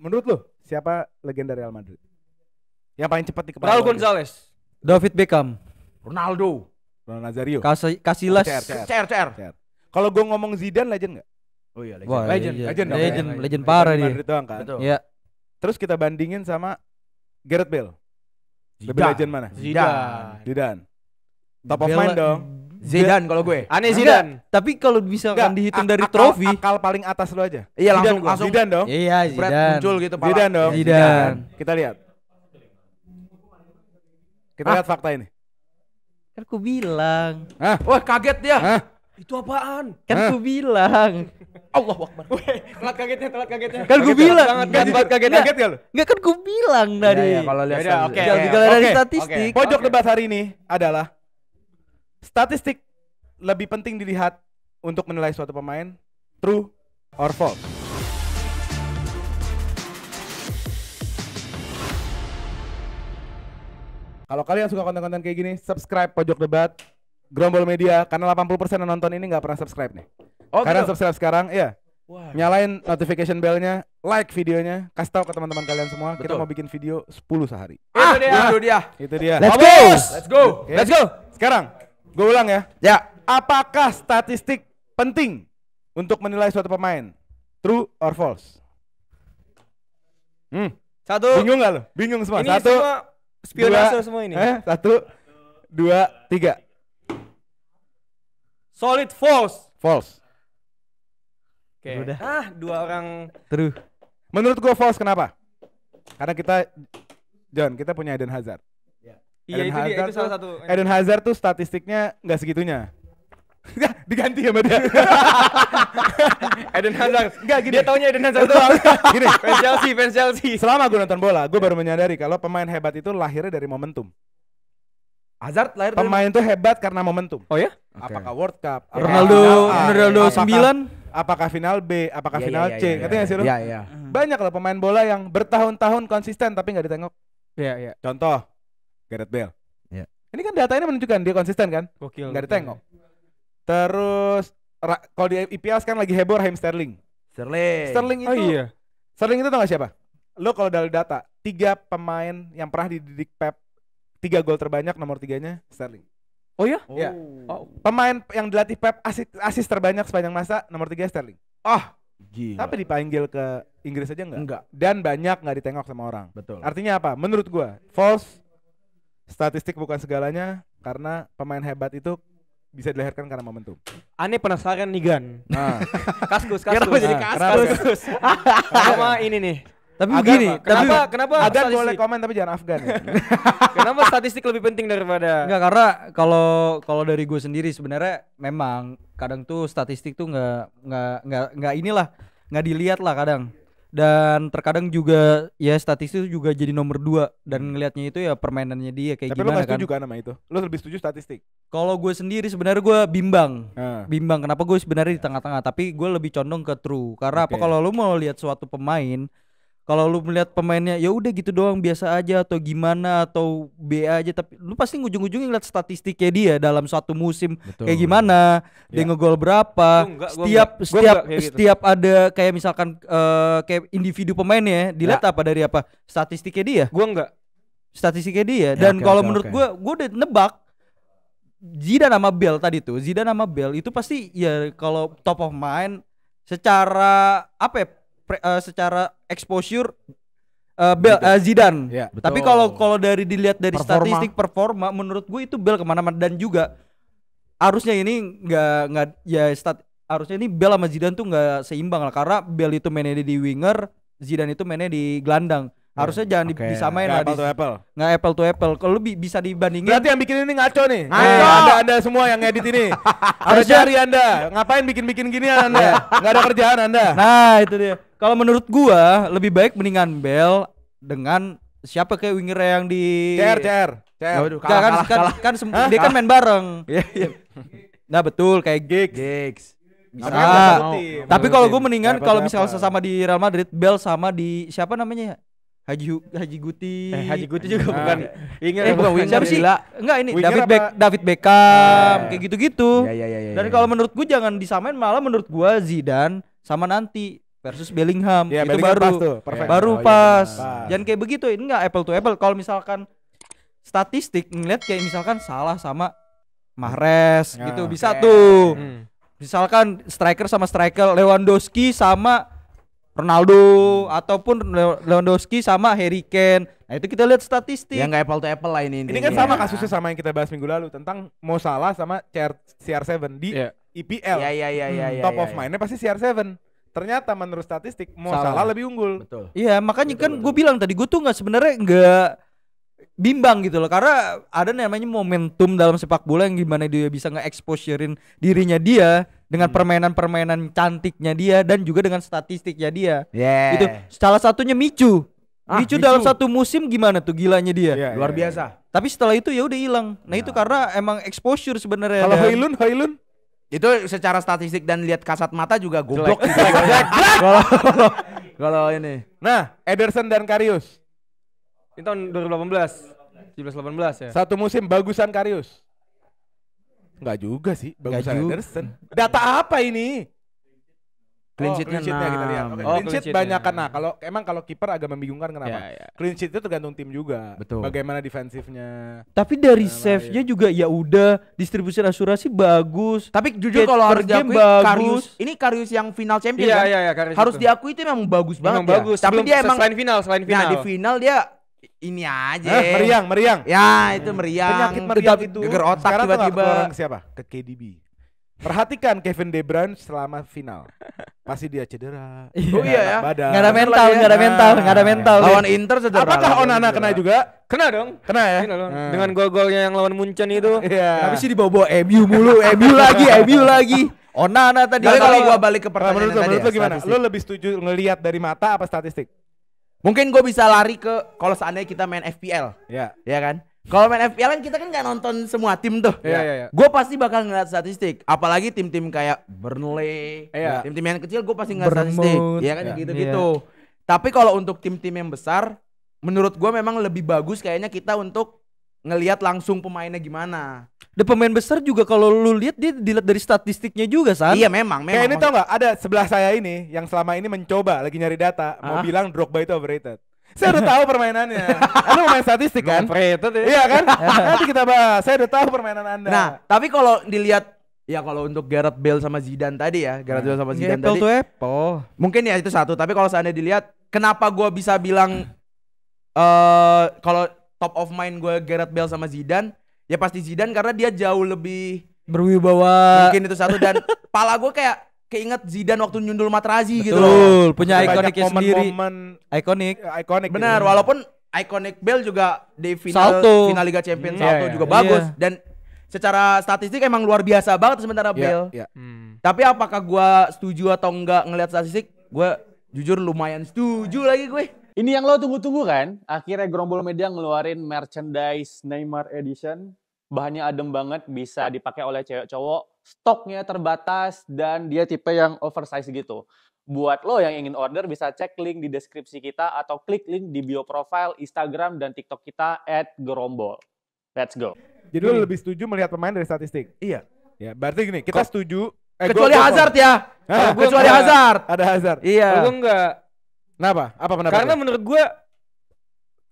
Menurut lo siapa legenda Real Madrid? Yang paling cepat di kepala. Raul Gonzalez. David Beckham. Ronaldo. Ronaldo Nazario. Casillas. CR, CR. CR, Kalau gue ngomong Zidane legend gak? Oh iya legend. Wah, legend. Iya, iya. Legend, legend, legend, legend, legend, legend parah dia. Madrid doang kan? Betul. Iya. Terus kita bandingin sama Gareth Bale. Zidane. Lebih legend mana? Zidane. Zidane. Top of mind dong. Zidane kalau gue. Aneh Zidane. Enggak, tapi kalau bisa kan dihitung dari akal, trofi. Akal paling atas lo aja. Iya langsung Zidane, langsung Zidane dong. Iya Zidane. Brad muncul gitu pala. Zidane dong. Iya, Zidane. Kita lihat. Kita ah. lihat fakta ini. Kan ku bilang. Hah? Wah kaget dia. Hah? Itu apaan? Kan ku bilang. Allah Akbar. telat kagetnya, telat kagetnya. Kan ku bilang. Banget, kan telat kaget kaget ya lu. Enggak kan ku bilang tadi. Iya, ya, kalau lihat. Ya oke. Okay, okay, okay, statistik. Pojok debat hari ini adalah Statistik lebih penting dilihat untuk menilai suatu pemain, true or false. Kalau kalian suka konten-konten kayak gini, subscribe Pojok Debat, Grombol Media, karena 80% yang nonton ini nggak pernah subscribe nih. Oh, gitu? karena gitu. subscribe sekarang, iya. Wow. Nyalain notification bellnya, like videonya, kasih tahu ke teman-teman kalian semua. Betul. Kita mau bikin video 10 sehari. Ah, itu dia. Iya. Itu dia. Itu dia. Let's go. Let's go. Okay. Let's go. Sekarang. Gue ulang ya. Ya. Apakah statistik penting untuk menilai suatu pemain? True or false? Hmm. Satu. Bingung gak lo? Bingung semua. Ini satu. Semua dua, semua ini. Eh, satu, dua, tiga. Solid false. False. Oke. Okay. Udah. Ah, dua orang. True. Menurut gue false kenapa? Karena kita John, kita punya Eden Hazard. Iya Eden itu Hazard dia, itu salah satu. Eden Hazard tuh statistiknya nggak segitunya. diganti ya dia. Eden Hazard. Enggak gini. Dia taunya Eden Hazard doang. gini, fans Chelsea, fans Chelsea. Selama gue nonton bola, gue baru menyadari kalau pemain hebat itu lahirnya dari momentum. Hazard lahir pemain dari... tuh hebat karena momentum. Oh ya? Okay. Apakah World Cup? ya. Ronaldo, A, Ronaldo apakah, 9, apakah final B, apakah yeah, final yeah, C? Yeah, Ngerti iya, gak sih lu? Iya, iya. Banyak loh pemain bola yang bertahun-tahun konsisten tapi nggak ditengok. Iya, yeah, iya. Yeah. Contoh Gareth Bale. Ya. Ini kan data ini menunjukkan dia konsisten kan? Gokil. Enggak ditengok. Terus kalau di IPL kan lagi heboh Raheem Sterling. Sterling. Sterling oh, itu. Oh iya. Sterling itu tau gak siapa? Lo kalau dari data, tiga pemain yang pernah dididik Pep tiga gol terbanyak nomor tiganya Sterling. Oh ya? Oh. Oh. Pemain yang dilatih Pep asis, asis terbanyak sepanjang masa nomor tiga Sterling. oh. Gila. Tapi dipanggil ke Inggris aja enggak? Enggak. Dan banyak nggak ditengok sama orang. Betul. Artinya apa? Menurut gue false statistik bukan segalanya karena pemain hebat itu bisa dilahirkan karena momentum. Aneh penasaran nih Gan. Nah. kaskus, kaskus. Kenapa jadi kaskus? kaskus. Sama ini nih. Tapi Agan, begini, kenapa tapi, kenapa Agan statistik. boleh komen tapi jangan Afgan. Ya? kenapa statistik lebih penting daripada Enggak, karena kalau kalau dari gue sendiri sebenarnya memang kadang tuh statistik tuh nggak nggak nggak nggak inilah nggak dilihat lah kadang dan terkadang juga ya statistik juga jadi nomor dua dan hmm. ngelihatnya itu ya permainannya dia kayak Tapi gimana kan. Tapi lo setuju kan sama itu? Lo lebih setuju statistik? Kalau gue sendiri sebenarnya gue bimbang, hmm. bimbang. Kenapa gue sebenarnya di iya. tengah-tengah? Tapi gue lebih condong ke true. Karena okay. apa? Kalau lo mau lihat suatu pemain, kalau lu melihat pemainnya ya udah gitu doang biasa aja atau gimana atau B aja tapi lu pasti ujung-ujungnya ngeliat statistiknya dia dalam satu musim Betul. kayak gimana ya. dia ngegol berapa enggak, setiap setiap enggak, gitu. setiap ada kayak misalkan uh, kayak individu pemainnya dilihat ya. apa dari apa statistiknya dia gua enggak statistiknya dia ya, dan okay, kalau okay, menurut okay. gua gua udah nebak Zida nama Bell tadi tuh, Zida nama Bell itu pasti ya kalau top of mind secara apa ya, pre, uh, secara exposure uh, Bel uh, Zidane. Ya, Tapi kalau kalau dari dilihat dari performa. statistik performa, menurut gue itu Bel kemana-mana dan juga harusnya ini nggak nggak ya stat harusnya ini Bel sama Zidane tuh nggak seimbang lah karena Bel itu mainnya di winger, Zidane itu mainnya di gelandang. Ya, harusnya jangan okay. disamain lah apple to apple. Nggak apple to apple. Kalau lebih bisa dibandingin. Berarti yang bikin ini ngaco nih. Ngaco. Eh, anda, anda semua yang ngedit ini. Harus cari Anda. Ngapain bikin-bikin gini Anda? Ya. nggak ada kerjaan Anda. Nah, itu dia. Kalau menurut gua lebih baik mendingan Bell dengan siapa kayak winger yang di CR CR CR. Waduh, kalah, kan, kalah, kan, kalah. kan, kan dia kan main bareng. Iya, iya nah betul kayak Giggs. Giggs. Bisa. nah, ah, kan mau, tapi kalau gue mendingan kalau misal sama di Real Madrid, Bell sama di siapa namanya ya? Haji Haji Guti. Eh, Haji Guti juga nah. bukan winger. Eh, bukan winger. Siapa sih? Enggak ini winger David Beck, David Beckham yeah. kayak gitu-gitu. Yeah, yeah, yeah, yeah, Dan iya. kalau menurut gue jangan disamain malah menurut gue Zidane sama nanti versus Bellingham yeah, itu Bellingham baru pas tuh, perfect. baru oh, iya, pas. Iya, pas iya. jangan kayak begitu ini nggak apple to apple kalau misalkan statistik ngeliat kayak misalkan salah sama Mahrez yeah, gitu bisa okay. tuh hmm. misalkan striker sama striker Lewandowski sama Ronaldo hmm. ataupun Lewandowski sama Harry Kane nah itu kita lihat statistik ya nggak apple to apple lah ini ini kan ya. sama kasusnya sama yang kita bahas minggu lalu tentang mau Salah sama CR7 di yeah. IPL. Iya iya iya iya. Hmm, ya, ya, top ya, of iya. mindnya pasti CR7 ternyata menurut statistik mau salah, salah lebih unggul. Betul. Iya, makanya betul, kan gue bilang tadi gue tuh nggak sebenarnya nggak bimbang gitu loh karena ada namanya momentum dalam sepak bola yang gimana dia bisa nge-exposurein dirinya dia dengan hmm. permainan-permainan cantiknya dia dan juga dengan statistiknya dia. Yeah. Itu salah satunya Micu. Ah, Micu, dalam satu musim gimana tuh gilanya dia? Yeah, Luar yeah, iya. biasa. Tapi setelah itu ya udah hilang. Nah, nah, itu karena emang exposure sebenarnya. Kalau Hailun, Hailun itu secara statistik dan lihat kasat mata juga goblok gitu. kalau ini nah Ederson dan Karius ini tahun 2018 17 18 ya satu musim bagusan Karius Enggak juga sih bagusan Ederson data apa ini Oh, clean sheet-nya oh, clean sheet kita lihat. Okay. Oh, clean sheet banyak kan. Nah, kalau emang kalau kiper agak membingungkan kenapa? Yeah, yeah. Clean sheet itu tergantung tim juga. Betul. Bagaimana defensifnya. Tapi dari nah, save-nya ya? juga ya udah distribusi asuransi bagus. Tapi jujur kalau harus diakui bagus. Karius, ini Karius yang final champion yeah, kan? Iya, yeah, yeah, harus itu. diakui itu memang bagus memang banget. Ya. Bagus. Ya. Tapi Sebelum, dia emang selain final, selain final. Nah, di final dia ini aja. eh, meriang, meriang. Ya, itu meriang. Penyakit meriang itu. Geger otak tiba-tiba. Sekarang tiba -tiba. siapa? Ke KDB. Perhatikan Kevin De Bruyne selama final pasti dia cedera. Iya. oh iya ya. Gak ada mental, ya. gak ada nah, mental, iya. gak ada mental. Lawan Inter cedera. Apakah Onana kena juga? Kena dong. Kena ya. Hmm. Dengan gol-golnya yang lawan Munchen itu. Iya. Tapi sih dibawa-bawa MU mulu, MU lagi, MU lagi. Onana tadi. Tapi kalau gue balik ke pertanyaan tadi. Menurut ya, lu gimana? Lu lebih setuju ngelihat dari mata apa statistik? Mungkin gue bisa lari ke kalau seandainya kita main FPL. Iya. Iya kan? Kalau main FPL kan kita kan nggak nonton semua tim tuh. Iya, iya, yeah. Gue pasti bakal ngeliat statistik, apalagi tim-tim kayak Burnley, tim iya. tim-tim yang kecil gue pasti ngeliat Bermut, statistik. Iya kan iya. gitu-gitu. yeah. Tapi kalau untuk tim-tim yang besar, menurut gue memang lebih bagus kayaknya kita untuk ngeliat langsung pemainnya gimana. The pemain besar juga kalau lu lihat dia dilihat dari statistiknya juga, San. Iya, memang, memang. Kayak ini tau gak, ada sebelah saya ini yang selama ini mencoba lagi nyari data, ah? mau bilang Drogba itu overrated. Saya udah tahu permainannya. Anda mau main statistik kan? Ya. Iya kan? Nanti kita bahas. Saya udah tahu permainan Anda. Nah, tapi kalau dilihat Ya kalau untuk Gareth Bale sama Zidane tadi ya, Gareth Bale sama Zidane apple tadi. Apple to apple. Mungkin ya itu satu, tapi kalau seandainya dilihat kenapa gua bisa bilang eh kalau top of mind gue Gareth Bale sama Zidane, ya pasti Zidane karena dia jauh lebih berwibawa. Mungkin itu satu dan pala gue kayak keinget Zidane waktu nyundul Matrazi gitu Betul, gitu loh. punya ikoniknya sendiri. ikonik. Ya, ikonik. Benar, gitu. walaupun ikonik Bell juga di final Salto. final Liga Champions satu hmm, Salto yeah, juga yeah. bagus iya. dan secara statistik emang luar biasa banget sementara iya, Bell. Yeah, Hmm. Tapi apakah gua setuju atau enggak ngelihat statistik? Gua jujur lumayan setuju lagi gue. Ini yang lo tunggu-tunggu kan? Akhirnya gerombol Media ngeluarin merchandise Neymar Edition. Bahannya adem banget, bisa dipakai oleh cewek cowok, stoknya terbatas dan dia tipe yang oversize gitu. Buat lo yang ingin order bisa cek link di deskripsi kita atau klik link di bio profile Instagram dan TikTok kita at gerombol. Let's go. Jadi lo lebih setuju melihat pemain dari statistik? Iya. Ya, berarti gini, kita Kok. setuju eh, kecuali gua, gua, Hazard ya. Hah, kecuali Hazard. Ada Hazard. Iya. Kalau gue enggak. Kenapa? Apa pendapatnya? Karena menurut gue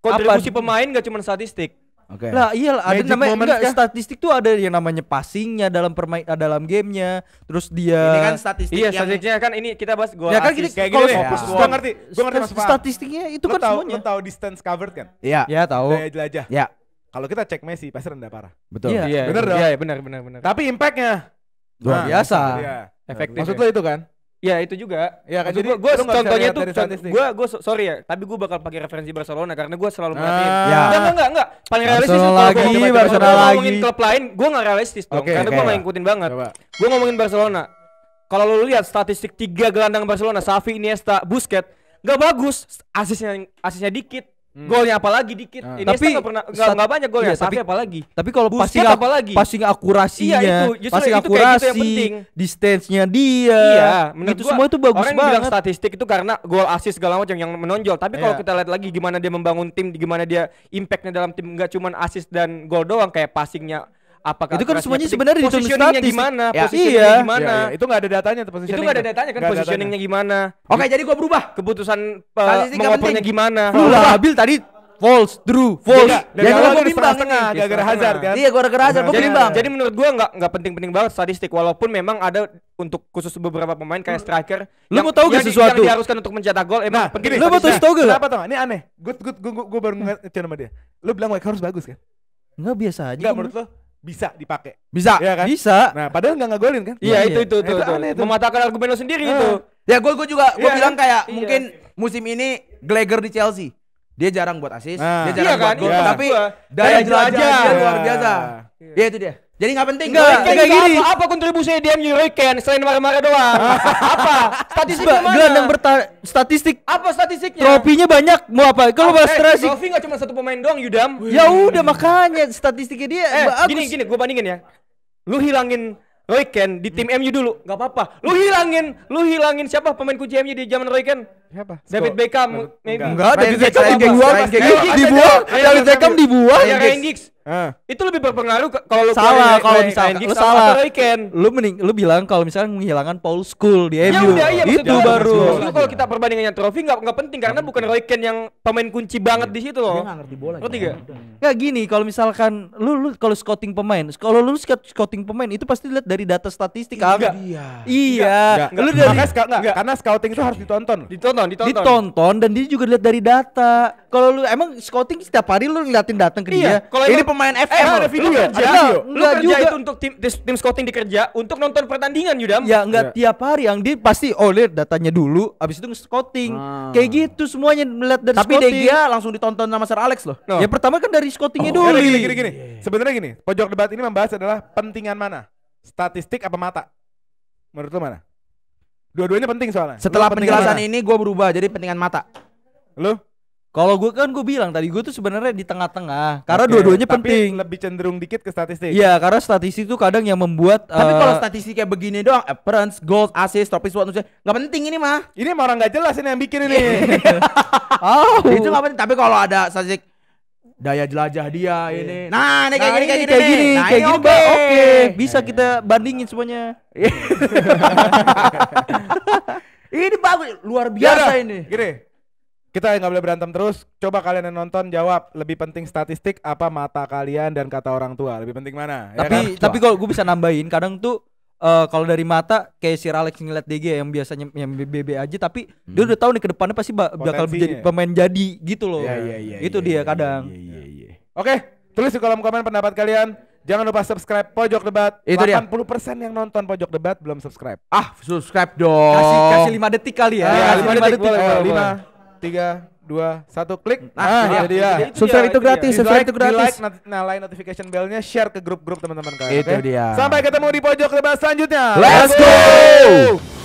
kontribusi apa? pemain gak cuma statistik. Okay. Lah iyalah ada namanya enggak, statistik tuh ada yang namanya passingnya dalam permain ah, dalam gamenya. Terus dia Ini kan statistik Iya, yang... statistiknya kan ini kita bahas gua Ya kan kita kayak gini. Ya. Gua ngerti. Gua ngerti maksud Statistiknya itu lo kan tahu, semuanya. Lo tahu distance covered kan? Iya. Iya, tahu. Daya jelajah. Iya. Kalau kita cek Messi pasti rendah parah. Betul. Iya, iya benar Iya, benar benar benar. Tapi impactnya luar nah, biasa. Iya. Efektif. Maksud ya. lo itu kan? Ya itu juga. Ya kan Maksud jadi gua, contohnya tuh gue gua sorry ya, tapi gue bakal pakai referensi Barcelona karena gue selalu merhatiin. ya. Ah. Enggak enggak enggak. Paling realistis kalau lagi gua lagi Barcelona lagi. ngomongin klub lain, gue nggak realistis dong okay, karena okay, gua enggak ngikutin banget. gue ngomongin Barcelona. Kalau lo lihat statistik tiga gelandang Barcelona, Xavi, Iniesta, Busquets, nggak bagus. Asisnya asisnya dikit Hmm. Golnya lagi dikit. Hmm. Ah. Ini tapi nggak pernah nggak banyak golnya. Iya, tapi lagi? Tapi kalau passing apa apalagi? passing akurasinya, iya, itu, passing akurasi, gitu yang distance-nya dia. Iya, itu gua, semua itu bagus orang banget. Orang bilang statistik itu karena gol assist segala macam yang menonjol. Tapi kalau iya. kita lihat lagi gimana dia membangun tim, gimana dia impactnya dalam tim nggak cuman assist dan gol doang kayak passingnya apakah itu kan semuanya sebenarnya ditulis statis gimana ya, positioningnya iya. gimana ya, ya, itu nggak ada datanya tuh itu nggak ada datanya kan positioningnya gimana oke okay, jadi gua berubah keputusan uh, gimana lu lah Abil tadi false, true, iya, false. Jadi ya, gue bimbang setengah, gara-gara iya, Hazard kan. Iya, gara-gara Hazard, gue bimbang. Jadi menurut gue nggak nggak penting-penting banget statistik, walaupun memang ada untuk khusus beberapa pemain kayak striker. Lu mau tahu gak sesuatu? Yang diharuskan untuk mencetak gol, emang nah, penting. Lu mau tahu sesuatu? Kenapa tuh? Ini aneh. good good gue gue baru ngeliat sama dia. Lu bilang Wake harus bagus kan? Enggak biasa aja. Enggak menurut lo bisa dipakai. Bisa. Ya kan? Bisa. Nah, padahal nggak ngegolin kan? Iya, itu itu nah, itu. Mematahkan argumen lo sendiri ah. itu. Ya, gue gue juga gue iya bilang kan? kayak iya. mungkin musim ini Gleger di Chelsea. Dia jarang buat asis, nah, dia jarang iya kan? buat gol, iya. tapi daya jelajah luar biasa. Iya. Ya itu dia. Jadi gak penting. Gak, gak, gak gini. Apa, apa kontribusi dia Hurricane selain marah-marah doang? apa? Statistik mana? Gelandang bertahan statistik. Apa statistiknya? Trofinya banyak. Mau apa? Kalau ah, bahas eh, terasi Trofi nggak cuma satu pemain doang, Yudam. Ya udah makanya statistiknya dia eh, Gini gini, gue bandingin ya. Lu hilangin Roy di tim MU dulu, Gak apa-apa. Lu hilangin, lu hilangin siapa pemain kunci MU di zaman Roy siapa? David Beckham maybe. Enggak, David Beckham dibuang. Dibuang. David Beckham dibuang. Ya Ryan Giggs. Itu lebih berpengaruh kalau lu salah kalau misalnya lu salah. Lu mending lu bilang kalau misalnya menghilangkan Paul School di ya MU. Iya, itu baru. Itu kalau kita perbandingannya trofi enggak enggak penting karena bukan Roy Keane yang pemain kunci banget iya. di situ loh. lo enggak ngerti bola. Ngerti enggak? Enggak gini, kalau misalkan lu lu kalau scouting pemain, kalau lu scouting pemain itu pasti lihat dari data statistik agak. Iya. Iya. Lu dari karena scouting itu harus ditonton. Ditonton ditonton, ditonton. Ditonton dan dia juga lihat dari data. Kalau lu emang scouting setiap hari lu ngeliatin datang ke iya, dia. ini pemain FM eh, ada video ya? Ada video. Lu kerja juga. itu untuk tim tim scouting dikerja untuk nonton pertandingan Yudam. Ya enggak ya. tiap hari yang dia pasti oh lihat datanya dulu habis itu scouting. Ah. Kayak gitu semuanya melihat dari Tapi scouting. Tapi dia langsung ditonton sama Sir Alex loh. No. Ya pertama kan dari scoutingnya oh. dulu. Gini gini gini. Iya. Sebenarnya gini, pojok debat ini membahas adalah pentingan mana? Statistik apa mata? Menurut lu mana? Dua-duanya penting soalnya. Setelah penjelasan ini gue berubah jadi pentingan mata. Lu? Kalau gue kan gue bilang tadi gue tuh sebenarnya di tengah-tengah karena okay, dua-duanya penting. Lebih cenderung dikit ke statistik. Iya karena statistik itu kadang yang membuat. Tapi uh, kalau eh, statistik kayak begini doang, appearance, eh, goals, assist, trophies, what nggak penting ini mah. Ini mah orang nggak jelas ini yang bikin ini. oh. Itu nggak penting. Tapi kalau ada statistik daya jelajah dia yeah. ini. Nah, nah, ini kayak nah, gini kayak gini, kayak gini, nah, kayak gini, oke. Okay. Bisa kita bandingin semuanya. ini bagus, luar iya, biasa Yara, ini. Gini. Kita nggak boleh berantem terus. Coba kalian yang nonton jawab lebih penting statistik apa mata kalian dan kata orang tua. Lebih penting mana? Iya tapi ya kan? tapi kalau gue bisa nambahin kadang tuh uh, kalau dari mata kayak si Alex ngeliat DG ya, yang biasanya yang BB aja tapi hmm. dia udah tahu nih ke depannya pasti bakal jadi pemain jadi gitu loh. Iya iya iya. Itu ya, dia ya, ya kadang. Iya iya iya. Oke, tulis di kolom komen pendapat kalian. Jangan lupa subscribe Pojok Debat. Itu 80% dia. yang nonton Pojok Debat belum subscribe. Ah, subscribe dong. Kasih kasih 5 detik kali ya. Ah, iya, 5 detik. 5 3 dua, satu klik. Nah, nah itu dia. dia. Subscribe itu, gratis, itu subscribe itu gratis. nah, like, nyalain notification bellnya, share ke grup-grup teman-teman kalian. Itu okay? dia. Sampai ketemu di pojok lebar selanjutnya. Let's go! go!